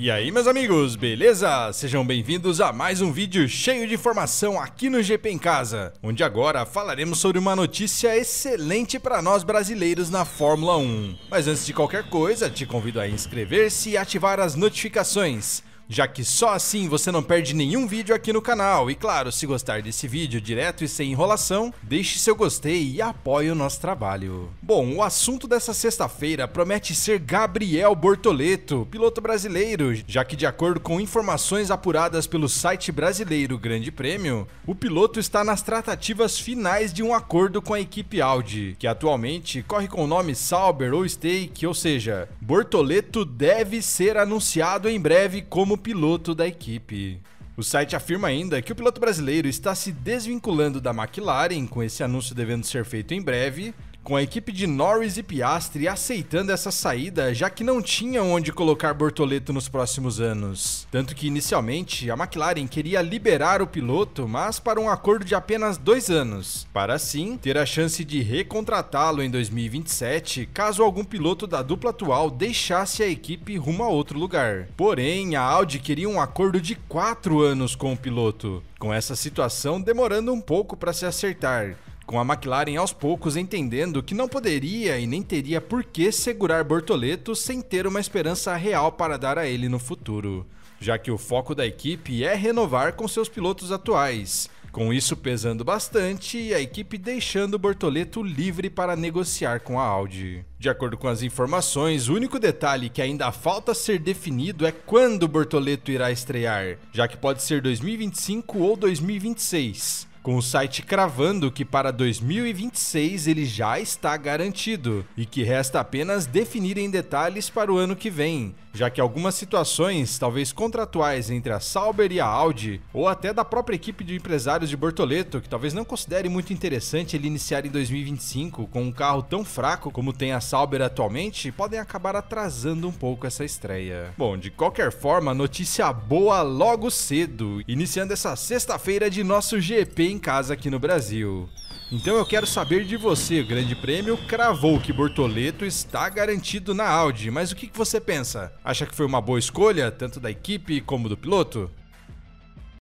E aí, meus amigos, beleza? Sejam bem-vindos a mais um vídeo cheio de informação aqui no GP em Casa, onde agora falaremos sobre uma notícia excelente para nós brasileiros na Fórmula 1. Mas antes de qualquer coisa, te convido a inscrever-se e ativar as notificações já que só assim você não perde nenhum vídeo aqui no canal. E claro, se gostar desse vídeo direto e sem enrolação, deixe seu gostei e apoie o nosso trabalho. Bom, o assunto dessa sexta-feira promete ser Gabriel Bortoleto, piloto brasileiro, já que de acordo com informações apuradas pelo site brasileiro Grande Prêmio, o piloto está nas tratativas finais de um acordo com a equipe Audi, que atualmente corre com o nome Sauber ou Stake, ou seja, Bortoleto deve ser anunciado em breve como piloto da equipe. O site afirma ainda que o piloto brasileiro está se desvinculando da McLaren, com esse anúncio devendo ser feito em breve, com a equipe de Norris e Piastri aceitando essa saída, já que não tinha onde colocar Bortoleto nos próximos anos. Tanto que inicialmente a McLaren queria liberar o piloto, mas para um acordo de apenas dois anos, para assim ter a chance de recontratá-lo em 2027, caso algum piloto da dupla atual deixasse a equipe rumo a outro lugar. Porém, a Audi queria um acordo de quatro anos com o piloto, com essa situação demorando um pouco para se acertar com a McLaren aos poucos entendendo que não poderia e nem teria por que segurar Bortoleto sem ter uma esperança real para dar a ele no futuro, já que o foco da equipe é renovar com seus pilotos atuais. Com isso pesando bastante e a equipe deixando Bortoleto livre para negociar com a Audi. De acordo com as informações, o único detalhe que ainda falta ser definido é quando Bortoleto irá estrear, já que pode ser 2025 ou 2026 com o site cravando que para 2026 ele já está garantido e que resta apenas definir em detalhes para o ano que vem, já que algumas situações, talvez contratuais entre a Sauber e a Audi, ou até da própria equipe de empresários de Bortoleto, que talvez não considere muito interessante ele iniciar em 2025 com um carro tão fraco como tem a Sauber atualmente, podem acabar atrasando um pouco essa estreia. Bom, de qualquer forma, notícia boa logo cedo, iniciando essa sexta-feira de nosso GP em casa aqui no Brasil. Então eu quero saber de você, O Grande Prêmio cravou que Bortoleto está garantido na Audi, mas o que você pensa? Acha que foi uma boa escolha, tanto da equipe como do piloto?